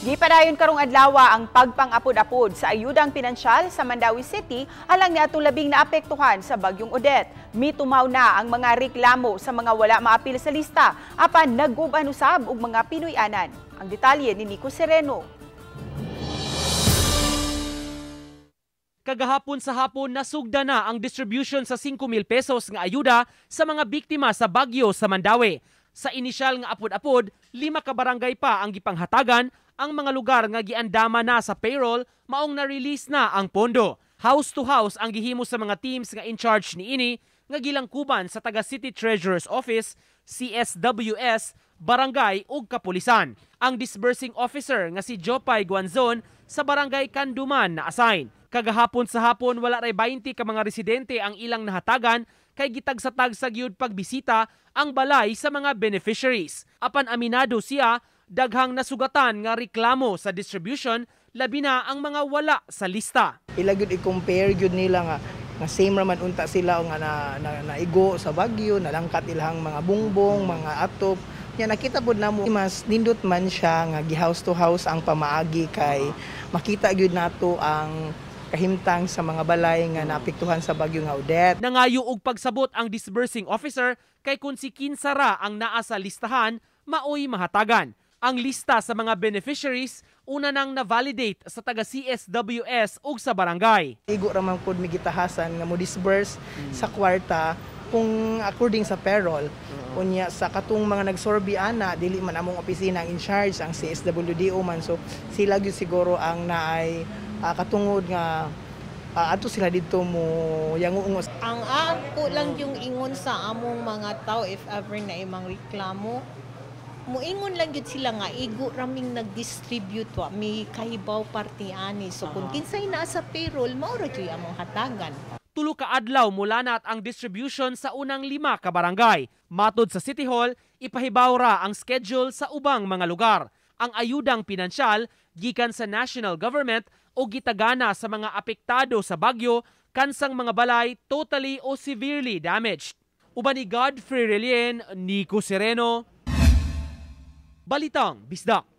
Gipadayon karong adlawa ang pagpangapod-apod sa ayudang pinansyal sa Mandawi City alang ni atong labing naapektuhan sa bagyong Odette. Mitumaw na ang mga reklamo sa mga wala maapil sa lista apan naguban usab og mga Pinoy-anan. Ang detalye ni Nico Sereno. Kagahapon sa hapon nasugda na ang distribution sa 5,000 pesos nga ayuda sa mga biktima sa bagyo sa Mandawi. Sa inisyal nga apod-apod, lima ka barangay pa ang gipanghatagan ang mga lugar nga giandama na sa payroll maong na-release na ang pondo. House to house ang gihimo sa mga teams nga in charge ini nga gilangkuban sa taga City Treasurer's Office, CSWS, barangay ug kapulisan. Ang disbursing officer nga si Jopay Guanzon sa barangay Kanduman na assign. Kagahapon sa hapon wala ray 20 ka mga residente ang ilang nahatagan kay gitagsatag sa gyud pagbisita ang balay sa mga beneficiaries. Apan aminado siya daghang nasugatan nga reklamo sa distribution labi na ang mga wala sa lista. Ila gyud i-compare gyud nila nga nga same raman unta sila nga na, na, naigo sa Baguio, nalangkat ilang mga bungbong, mga atop. Ya nakita pud namo mas nindot man siya nga gi-house to house ang pamaagi kay makita gyud nato ang kahimtang sa mga balay nga naapektuhan sa Bagyong Audet. Nangayo og pagsabot ang disbursing officer kay kun si Kinsara ang naa sa listahan maoy mahatagan. Ang lista sa mga beneficiaries una nang na-validate sa taga CSWS ug sa barangay. Igo ra man pud migitahasan nga mo disburse mm. sa kwarta kung according sa payroll uh-huh. unya sa katong mga nagsorbi ana dili man among opisina ang in charge ang CSWDO man so sila gyud siguro ang naay uh, katungod nga uh, ato sila dito mo yanguungos ang ako lang yung ingon sa among mga tao if ever na imang reklamo muingon lang gyud sila nga igo raming nagdistribute wa may kahibaw parte ani so kung kinsay naa sa payroll mao ra gyud among hatagan tulo ka adlaw mula na at ang distribution sa unang lima ka barangay matud sa City Hall ipahibaw ra ang schedule sa ubang mga lugar ang ayudang pinansyal gikan sa national government o gitagana sa mga apektado sa bagyo kansang mga balay totally o severely damaged uban ni Godfrey Relien Nico Sereno Balitang Bisdak.